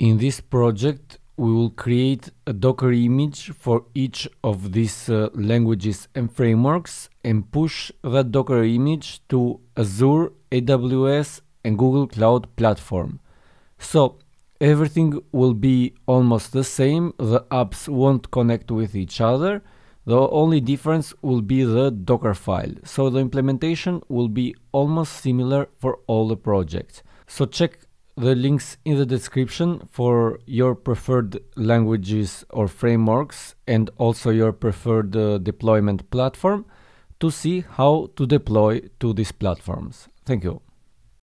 In this project, we will create a Docker image for each of these uh, languages and frameworks and push that Docker image to Azure, AWS and Google Cloud Platform. So everything will be almost the same, the apps won't connect with each other, the only difference will be the Docker file, so the implementation will be almost similar for all the projects. So check the links in the description for your preferred languages or frameworks and also your preferred uh, deployment platform to see how to deploy to these platforms. Thank you.